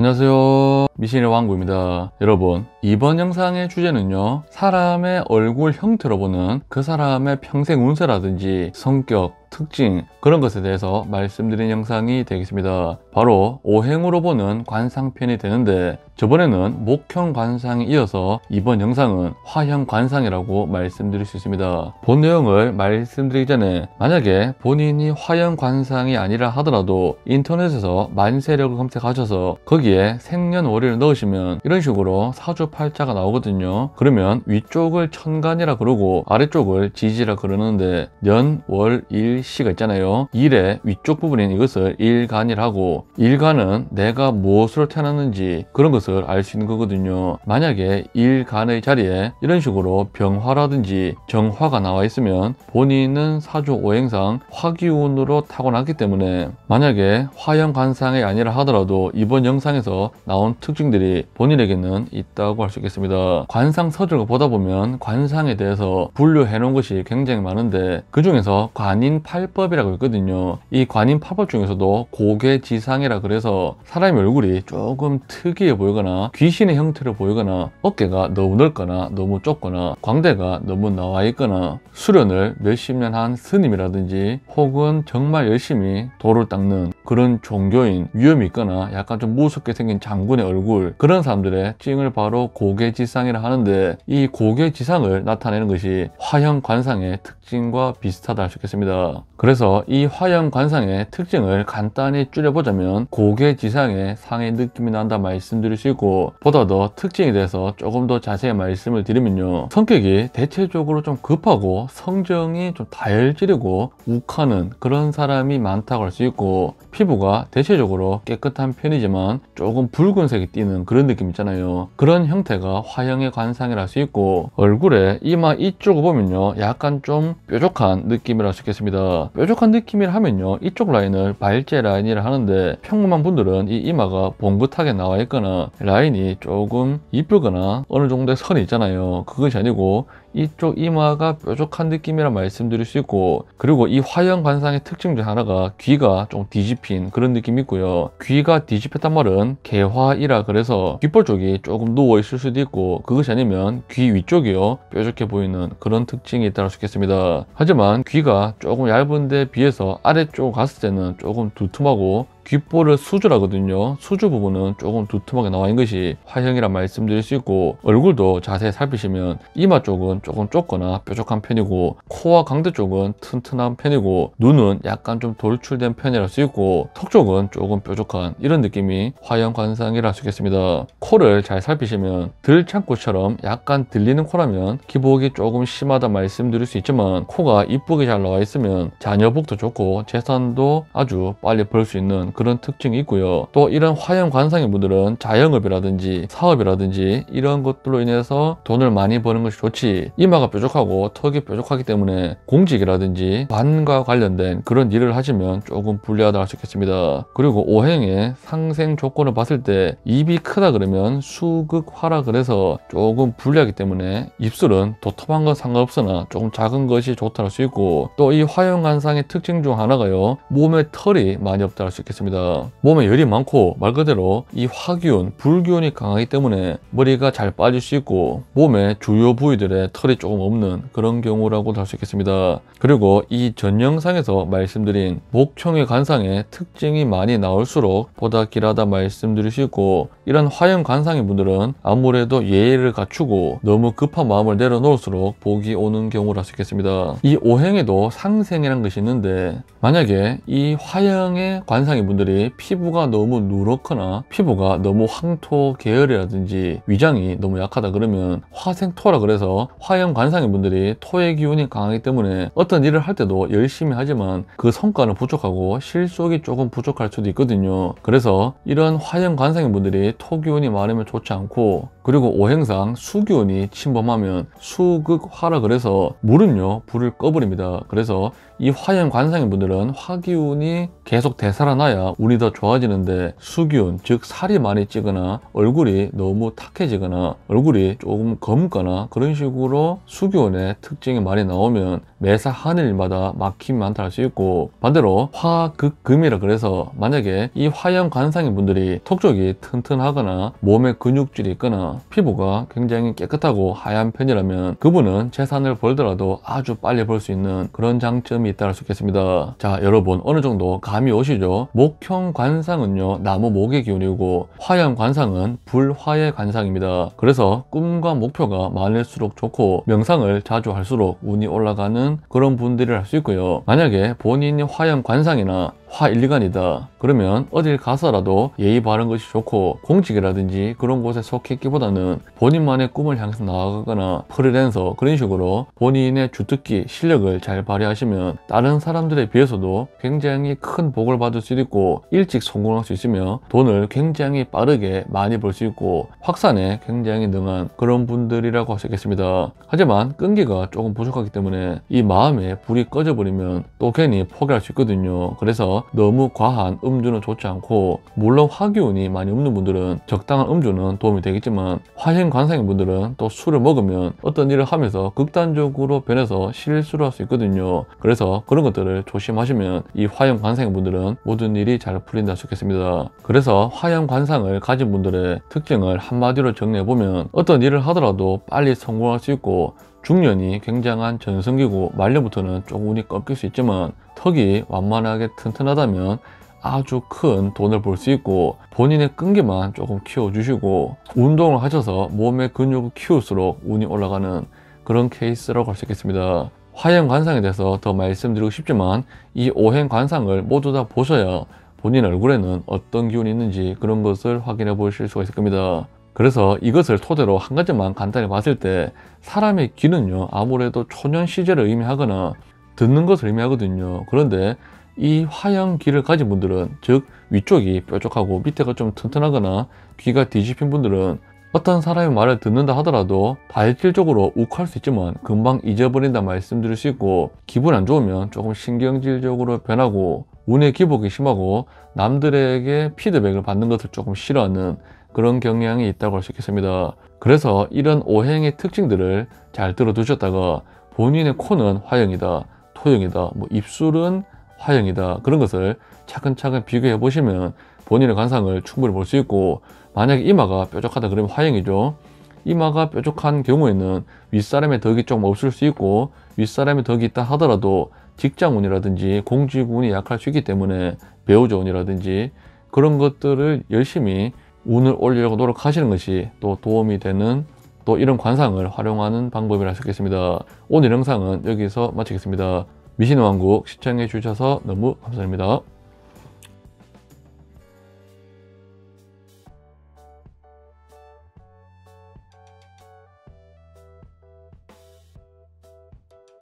안녕하세요 미신의 왕구입니다 여러분 이번 영상의 주제는요 사람의 얼굴 형태로 보는 그 사람의 평생 운세라든지 성격 특징 그런 것에 대해서 말씀드린 영상이 되겠습니다 바로 오행으로 보는 관상편이 되는데 저번에는 목형 관상에 이어서 이번 영상은 화형 관상이라고 말씀드릴 수 있습니다. 본 내용을 말씀드리기 전에 만약에 본인이 화형 관상이 아니라 하더라도 인터넷에서 만세력을 검색하셔서 거기에 생년월일을 넣으시면 이런 식으로 사주팔자가 나오거든요. 그러면 위쪽을 천간이라 그러고 아래쪽을 지지라 그러는데 년, 월, 일, 시가 있잖아요. 일의 위쪽 부분인 이것을 일간이라고 일간은 내가 무엇으로 태어났는지 그런 것을 것을 알수 있는 거거든요. 만약에 일간의 자리에 이런 식으로 병화라든지 정화가 나와 있으면 본인은 사주 오행상 화기운으로 타고났기 때문에 만약에 화염관상이 아니라 하더라도 이번 영상에서 나온 특징들이 본인에게는 있다고 할 수 있겠습니다. 관상 서적을 보다 보면 관상에 대해서 분류해 놓은 것이 굉장히 많은데 그 중에서 관인 팔법이라고 있거든요. 이 관인 8법 중에서도 고개지상이라 그래서 사람의 얼굴이 조금 특이해 보여 보이거나 귀신의 형태로 보이거나 어깨가 너무 넓거나 너무 좁거나 광대가 너무 나와 있거나 수련을 몇 십 년 한 스님이라든지 혹은 정말 열심히 돌을 닦는 그런 종교인 위험이 있거나 약간 좀 무섭게 생긴 장군의 얼굴 그런 사람들의 찡을 바로 고개지상이라 하는데 이 고개지상을 나타내는 것이 화형관상의 특징과 비슷하다 할 수 있겠습니다. 그래서 이 화형관상의 특징을 간단히 줄여보자면 고개지상의 상의 느낌이 난다 말씀드릴 수수 있고 보다 더 특징에 대해서 조금 더 자세히 말씀을 드리면요 성격이 대체적으로 좀 급하고 성정이 좀 다혈질이고 욱하는 그런 사람이 많다고 할 수 있고 피부가 대체적으로 깨끗한 편이지만 조금 붉은색이 띄는 그런 느낌 있잖아요 그런 형태가 화형의 관상이라 할 수 있고 얼굴에 이마 이쪽을 보면요 약간 좀 뾰족한 느낌이라 할 수 있겠습니다 뾰족한 느낌이라 하면요 이쪽 라인을 발제 라인이라 하는데 평범한 분들은 이 이마가 봉긋하게 나와 있거나 라인이 조금 이쁘거나 어느 정도의 선이 있잖아요 그것이 아니고 이쪽 이마가 뾰족한 느낌이라 말씀드릴 수 있고 그리고 이 화형 관상의 특징 중 하나가 귀가 좀 뒤집힌 그런 느낌이 있고요 귀가 뒤집혔단 말은 개화이라 그래서 귓볼 쪽이 조금 누워 있을 수도 있고 그것이 아니면 귀 위쪽이요 뾰족해 보이는 그런 특징이 있다고 할 수 있겠습니다 하지만 귀가 조금 얇은데 비해서 아래쪽 갔을 때는 조금 두툼하고 귓볼을 수주라거든요 수주 부분은 조금 두툼하게 나와 있는 것이 화형이라 말씀드릴 수 있고 얼굴도 자세히 살피시면 이마 쪽은 조금 좁거나 뾰족한 편이고 코와 강대 쪽은 튼튼한 편이고 눈은 약간 좀 돌출된 편이라 수 있고 턱 쪽은 조금 뾰족한 이런 느낌이 화형 관상이라 할 수 있겠습니다 코를 잘 살피시면 들창코처럼 약간 들리는 코라면 기복이 조금 심하다 말씀드릴 수 있지만 코가 이쁘게 잘 나와 있으면 자녀복도 좋고 재산도 아주 빨리 벌 수 있는 그런 특징이 있고요. 또 이런 화형 관상의 분들은 자영업이라든지 사업이라든지 이런 것들로 인해서 돈을 많이 버는 것이 좋지 이마가 뾰족하고 턱이 뾰족하기 때문에 공직이라든지 관과 관련된 그런 일을 하시면 조금 불리하다할 수 있겠습니다. 그리고 오행의 상생 조건을 봤을 때 입이 크다 그러면 수극화라 그래서 조금 불리하기 때문에 입술은 도톰한 건 상관없으나 조금 작은 것이 좋다 할 수 있고 또 이 화형 관상의 특징 중 하나가요. 몸에 털이 많이 없다 할 수 있겠습니다. 있습니다. 몸에 열이 많고 말 그대로 이 화기운, 불기운이 강하기 때문에 머리가 잘 빠질 수 있고 몸의 주요 부위들의 털이 조금 없는 그런 경우라고도 할 수 있겠습니다. 그리고 이 전 영상에서 말씀드린 목청의 관상의 특징이 많이 나올수록 보다 길하다 말씀드릴 수 있고 이런 화형 관상의 분들은 아무래도 예의를 갖추고 너무 급한 마음을 내려놓을수록 복이 오는 경우라 수 있겠습니다. 이 오행에도 상생이라는 것이 있는데 만약에 이 화형의 관상의 분들 여러분들이 피부가 너무 누렇거나 피부가 너무 황토 계열이라든지 위장이 너무 약하다 그러면 화생토라 그래서 화염 관상인 분들이 토의 기운이 강하기 때문에 어떤 일을 할 때도 열심히 하지만 그 성과는 부족하고 실속이 조금 부족할 수도 있거든요 그래서 이런 화염 관상인 분들이 토 기운이 많으면 좋지 않고 그리고 오행상 수기운이 침범하면 수극화라 그래서 물은요 불을 꺼버립니다 그래서 이 화염 관상인 분들은 화기운이 계속 되살아나야 아니 운이 더 좋아지는데 수기운 즉 살이 많이 찌거나 얼굴이 너무 탁해지거나 얼굴이 조금 검거나 그런 식으로 수기운의 특징이 많이 나오면 매사 하는일마다 막힘이 많다 할 수 있고 반대로 화극금이라 그래서 만약에 이 화염 관상인 분들이 턱 쪽이 튼튼하거나 몸에 근육질이 있거나 피부가 굉장히 깨끗하고 하얀 편이라면 그분은 재산을 벌더라도 아주 빨리 벌 수 있는 그런 장점이 있다 할 수 있겠습니다 자 여러분 어느 정도 감이 오시죠 목 목형 관상은요 나무 목의 기운이고 화염 관상은 불화의 관상입니다 그래서 꿈과 목표가 많을수록 좋고 명상을 자주 할수록 운이 올라가는 그런 분들을 할 수 있고요 만약에 본인이 화염 관상이나 화일리간이다 그러면 어딜 가서라도 예의 바른 것이 좋고 공직이라든지 그런 곳에 속했기보다는 본인만의 꿈을 향해서 나아가거나 프리랜서 그런 식으로 본인의 주특기 실력을 잘 발휘하시면 다른 사람들에 비해서도 굉장히 큰 복을 받을 수 있고 일찍 성공할 수 있으며 돈을 굉장히 빠르게 많이 벌 수 있고 확산에 굉장히 능한 그런 분들이라고 할 수 있겠습니다. 하지만 끈기가 조금 부족하기 때문에 이 마음에 불이 꺼져버리면 또 괜히 포기할 수 있거든요. 그래서 너무 과한 음주는 좋지 않고 물론 화기운이 많이 없는 분들은 적당한 음주는 도움이 되겠지만 화행 관상인 분들은 또 술을 먹으면 어떤 일을 하면서 극단적으로 변해서 실수를 할 수 있거든요. 그래서 그런 것들을 조심하시면 이 화형 관상인 분들은 모든 일이 잘 풀린다 좋겠습니다. 그래서 화형 관상을 가진 분들의 특징을 한마디로 정리해보면 어떤 일을 하더라도 빨리 성공할 수 있고 중년이 굉장한 전성기고 말년부터는 조금 운이 꺾일 수 있지만 턱이 완만하게 튼튼하다면 아주 큰 돈을 벌 수 있고 본인의 끈기만 조금 키워주시고 운동을 하셔서 몸의 근육을 키울수록 운이 올라가는 그런 케이스라고 할 수 있겠습니다. 화형 관상에 대해서 더 말씀드리고 싶지만 이 오행 관상을 모두 다 보셔야 본인 얼굴에는 어떤 기운이 있는지 그런 것을 확인해 보실 수가 있을 겁니다. 그래서 이것을 토대로 한 가지만 간단히 봤을 때 사람의 귀는요 아무래도 초년 시절을 의미하거나 듣는 것을 의미하거든요. 그런데 이 화형귀를 가진 분들은 즉 위쪽이 뾰족하고 밑에가 좀 튼튼하거나 귀가 뒤집힌 분들은 어떤 사람의 말을 듣는다 하더라도 발질적으로 욱할 수 있지만 금방 잊어버린다 말씀드릴 수 있고 기분 안 좋으면 조금 신경질적으로 변하고 운의 기복이 심하고 남들에게 피드백을 받는 것을 조금 싫어하는 그런 경향이 있다고 할 수 있겠습니다. 그래서 이런 오행의 특징들을 잘 들어두셨다가 본인의 코는 화형이다 소형이다, 뭐 입술은 화형이다 그런 것을 차근차근 비교해 보시면 본인의 관상을 충분히 볼 수 있고 만약에 이마가 뾰족하다 그러면 화형이죠. 이마가 뾰족한 경우에는 윗사람의 덕이 좀 없을 수 있고 윗사람의 덕이 있다 하더라도 직장운이라든지 공직운이 약할 수 있기 때문에 배우자 운이라든지 그런 것들을 열심히 운을 올리려고 노력하시는 것이 또 도움이 되는 또 이런 관상을 활용하는 방법이라 하셨겠습니다. 오늘 영상은 여기서 마치겠습니다. 미신 왕국 시청해 주셔서 너무 감사합니다.